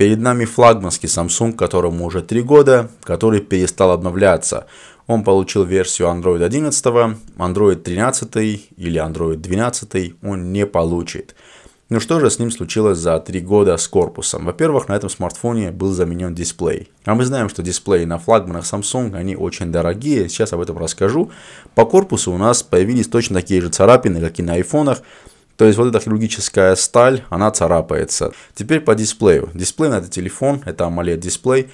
Перед нами флагманский Samsung, которому уже 3 года, который перестал обновляться. Он получил версию Android 11, Android 13 или Android 12 он не получит. Ну что же с ним случилось за 3 года с корпусом? Во-первых, на этом смартфоне был заменен дисплей. А мы знаем, что дисплеи на флагманах Samsung, они очень дорогие, сейчас об этом расскажу. По корпусу у нас появились точно такие же царапины, как и на айфонах. То есть вот эта хирургическая сталь, она царапается. Теперь по дисплею. Дисплей на этот телефон, это AMOLED дисплей,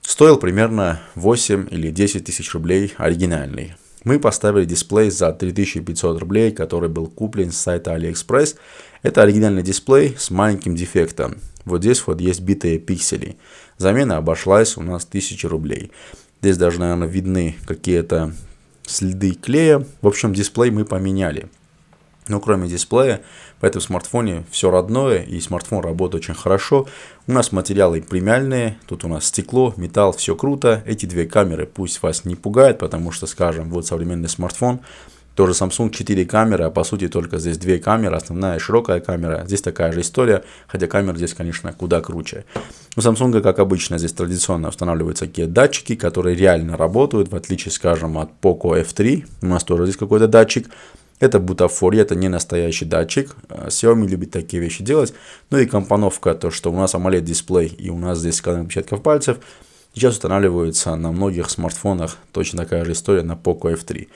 стоил примерно 8 или 10 тысяч рублей оригинальный. Мы поставили дисплей за 3500 рублей, который был куплен с сайта AliExpress. Это оригинальный дисплей с маленьким дефектом. Вот здесь вот есть битые пиксели. Замена обошлась у нас 1000 рублей. Здесь даже, наверное, видны какие-то следы клея. В общем, дисплей мы поменяли. Ну, кроме дисплея, в этом смартфоне все родное, и смартфон работает очень хорошо. У нас материалы премиальные, тут у нас стекло, металл, все круто. Эти две камеры пусть вас не пугают, потому что, скажем, вот современный смартфон, тоже Samsung 4 камеры, а по сути только здесь две камеры, основная широкая камера, здесь такая же история, хотя камера здесь, конечно, куда круче. У Samsung, как обычно, здесь традиционно устанавливаются такие датчики, которые реально работают, в отличие, скажем, от Poco F3, у нас тоже здесь какой-то датчик, это бутафория, это не настоящий датчик. А, Xiaomi любит такие вещи делать. Ну и компоновка, то что у нас AMOLED-дисплей и у нас здесь сканер отпечатков пальцев. Сейчас устанавливается на многих смартфонах точно такая же история на Poco F3.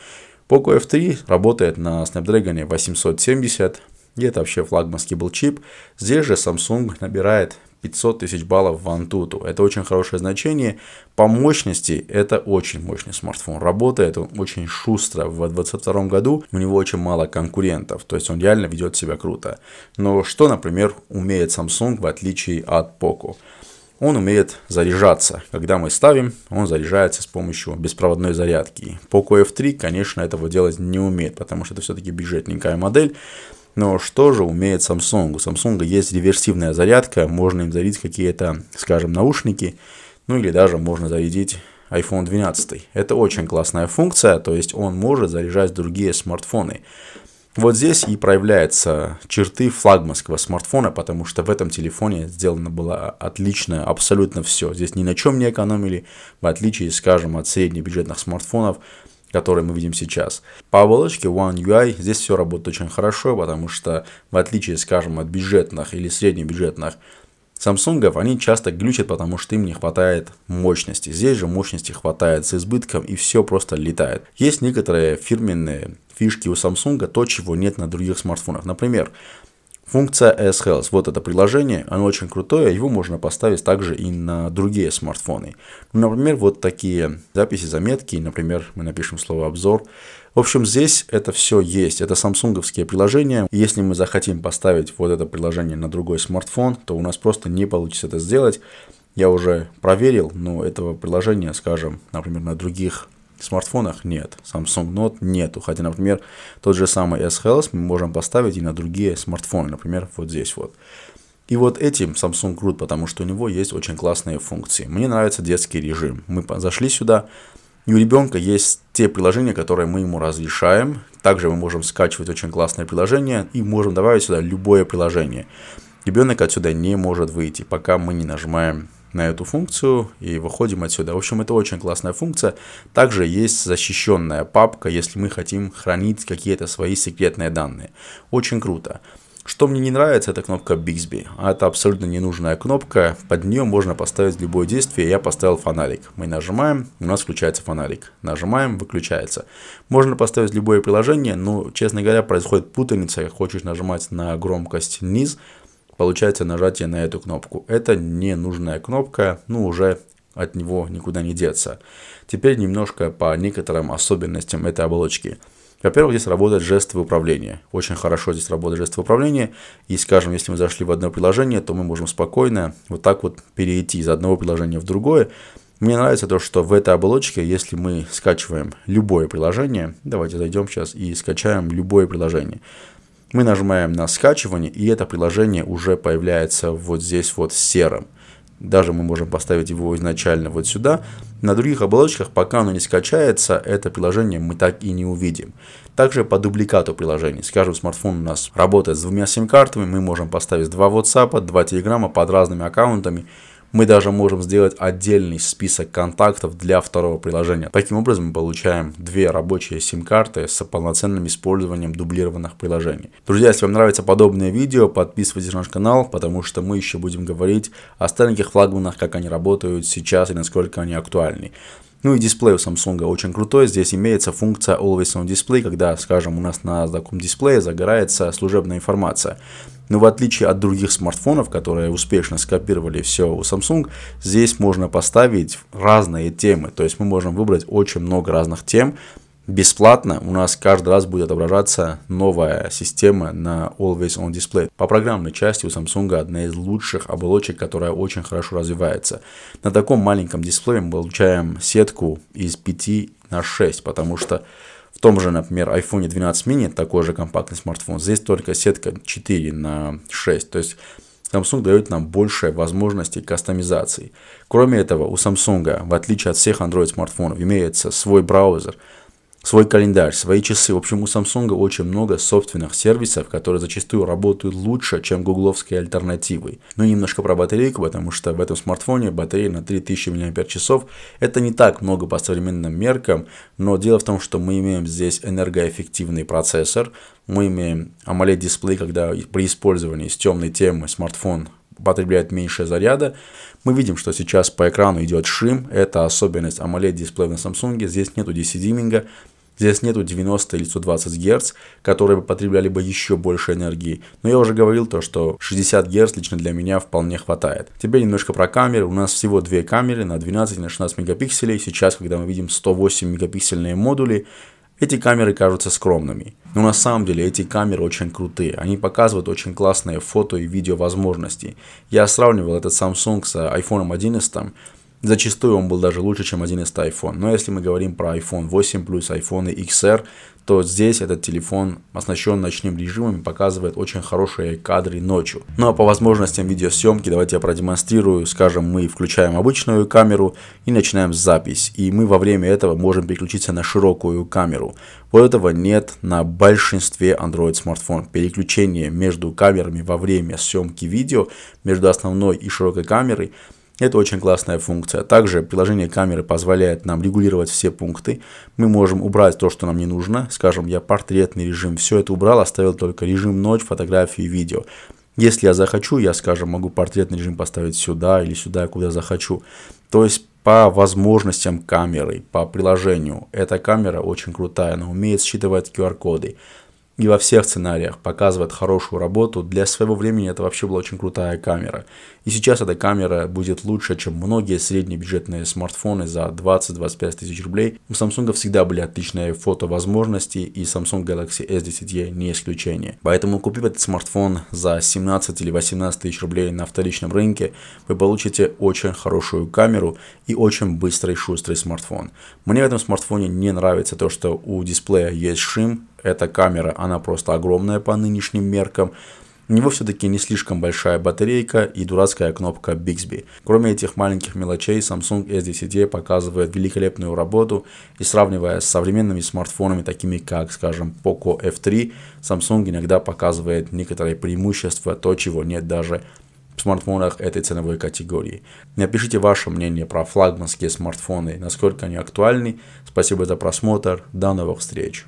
Poco F3 работает на Snapdragon 870, и это вообще флагманский был чип. Здесь же Samsung набирает 500 тысяч баллов в Antutu. Это очень хорошее значение. По мощности это очень мощный смартфон. Работает он очень шустро. В 2022 году у него очень мало конкурентов. То есть он реально ведет себя круто. Но что, например, умеет Samsung в отличие от Poco? он умеет заряжаться. Когда мы ставим, он заряжается с помощью беспроводной зарядки. Poco F3, конечно, этого делать не умеет, потому что это все-таки бюджетненькая модель. Но что же умеет Samsung? У Samsung есть реверсивная зарядка, можно им зарядить какие-то, скажем, наушники, ну или даже можно зарядить iPhone 12. Это очень классная функция, то есть он может заряжать другие смартфоны. Вот здесь и проявляются черты флагманского смартфона, потому что в этом телефоне сделано было отлично абсолютно все. Здесь ни на чем не экономили, в отличие, скажем, от среднебюджетных смартфонов, который мы видим сейчас. По оболочке One UI здесь все работает очень хорошо, потому что в отличие, скажем, от бюджетных или среднебюджетных Samsung, они часто глючат, потому что им не хватает мощности. Здесь же мощности хватает с избытком и все просто летает. Есть некоторые фирменные фишки у Samsung, то, чего нет на других смартфонах. Например, Функция S-Health, вот это приложение, оно очень крутое, его можно поставить также и на другие смартфоны. Ну, например, вот такие записи, заметки, например, мы напишем слово «обзор». В общем, здесь это все есть, это самсунговские приложения. Если мы захотим поставить вот это приложение на другой смартфон, то у нас просто не получится это сделать. Я уже проверил, но этого приложения, скажем, например, на других смартфонах нет. Samsung Note нету. Хотя, например, тот же самый S-Health мы можем поставить и на другие смартфоны. Например, вот здесь вот. И вот этим Samsung крут, потому что у него есть очень классные функции. Мне нравится детский режим. Мы зашли сюда, и у ребенка есть те приложения, которые мы ему разрешаем. Также мы можем скачивать очень классные приложения и можем добавить сюда любое приложение. Ребенок отсюда не может выйти, пока мы не нажимаем на эту функцию и выходим отсюда. В общем, это очень классная функция. Также есть защищенная папка, если мы хотим хранить какие-то свои секретные данные. Очень круто. Что мне не нравится, это кнопка Bixby. Это абсолютно ненужная кнопка. Под нее можно поставить любое действие. Я поставил фонарик. Мы нажимаем, у нас включается фонарик. Нажимаем, выключается. Можно поставить любое приложение, но, честно говоря, происходит путаница. Хочешь нажимать на громкость низ – получается нажатие на эту кнопку. Это ненужная кнопка, ну уже от него никуда не деться. Теперь немножко по некоторым особенностям этой оболочки. Во-первых, здесь работает жестовое управление. Очень хорошо здесь работает жестовое управление. И, скажем, если мы зашли в одно приложение, то мы можем спокойно вот так вот перейти из одного приложения в другое. Мне нравится то, что в этой оболочке, если мы скачиваем любое приложение, давайте зайдем сейчас и скачаем любое приложение, мы нажимаем на скачивание, и это приложение уже появляется вот здесь вот серым. Даже мы можем поставить его изначально вот сюда. На других оболочках, пока оно не скачается, это приложение мы так и не увидим. Также по дубликату приложений. Скажем, смартфон у нас работает с двумя сим-картами, мы можем поставить два WhatsApp, два Telegram под разными аккаунтами. Мы даже можем сделать отдельный список контактов для второго приложения. Таким образом мы получаем две рабочие сим-карты с полноценным использованием дублированных приложений. Друзья, если вам нравится подобное видео, подписывайтесь на наш канал, потому что мы еще будем говорить о стареньких флагманах, как они работают сейчас и насколько они актуальны. Ну и дисплей у Samsung очень крутой. Здесь имеется функция Always On Display, когда, скажем, у нас на таком дисплее загорается служебная информация. Но в отличие от других смартфонов, которые успешно скопировали все у Samsung, здесь можно поставить разные темы. То есть мы можем выбрать очень много разных тем, бесплатно у нас каждый раз будет отображаться новая система на Always On Display. По программной части у Samsung одна из лучших оболочек, которая очень хорошо развивается. На таком маленьком дисплее мы получаем сетку из 5 на 6, потому что в том же, например, iPhone 12 mini, такой же компактный смартфон, здесь только сетка 4 на 6, то есть Samsung дает нам больше возможностей кастомизации. Кроме этого, у Samsung, в отличие от всех Android смартфонов, имеется свой браузер, свой календарь, свои часы. В общем, у Samsung очень много собственных сервисов, которые зачастую работают лучше, чем гугловские альтернативы. Ну и немножко про батарейку, потому что в этом смартфоне батарея на 3000 мАч. Это не так много по современным меркам, но дело в том, что мы имеем здесь энергоэффективный процессор, мы имеем AMOLED-дисплей, когда при использовании с темной темы смартфон потребляет меньше заряда. Мы видим, что сейчас по экрану идет шим. Это особенность AMOLED-дисплея на Samsung. Здесь нету DC-диминга. Здесь нету 90 или 120 Гц, которые потребляли бы еще больше энергии. Но я уже говорил то, что 60 Гц лично для меня вполне хватает. Теперь немножко про камеры. У нас всего две камеры на 12 и на 16 мегапикселей. Сейчас, когда мы видим 108 мегапиксельные модули, эти камеры кажутся скромными, но на самом деле эти камеры очень крутые, они показывают очень классные фото и видео возможности. Я сравнивал этот Samsung с iPhone 11, Зачастую он был даже лучше, чем 11 iPhone. Но если мы говорим про iPhone 8 Plus, iPhone XR, то здесь этот телефон оснащен ночным режимом и показывает очень хорошие кадры ночью. Ну а по возможностям видеосъемки давайте я продемонстрирую. Скажем, мы включаем обычную камеру и начинаем запись. И мы во время этого можем переключиться на широкую камеру. Вот этого нет на большинстве Android смартфонов. Переключение между камерами во время съемки видео, между основной и широкой камерой это очень классная функция. Также приложение камеры позволяет нам регулировать все пункты. Мы можем убрать то, что нам не нужно. Скажем, я портретный режим, все это убрал, оставил только режим ночь, фотографии и видео. Если я захочу, я, скажем, могу портретный режим поставить сюда или сюда, куда захочу. То есть по возможностям камеры, по приложению. Эта камера очень крутая, она умеет считывать QR-коды и во всех сценариях показывает хорошую работу. Для своего времени это вообще была очень крутая камера. И сейчас эта камера будет лучше, чем многие среднебюджетные смартфоны за 20-25 тысяч рублей. У Samsung всегда были отличные фотовозможности, и Samsung Galaxy S10e не исключение. Поэтому купив этот смартфон за 17 или 18 тысяч рублей на вторичном рынке, вы получите очень хорошую камеру и очень быстрый шустрый смартфон. Мне в этом смартфоне не нравится то, что у дисплея есть шим, эта камера, она просто огромная по нынешним меркам. У него все-таки не слишком большая батарейка и дурацкая кнопка Bixby. Кроме этих маленьких мелочей, Samsung S10e показывает великолепную работу и сравнивая с современными смартфонами, такими как, скажем, Poco F3, Samsung иногда показывает некоторые преимущества, то, чего нет даже в смартфонах этой ценовой категории. Напишите ваше мнение про флагманские смартфоны, насколько они актуальны. Спасибо за просмотр, до новых встреч.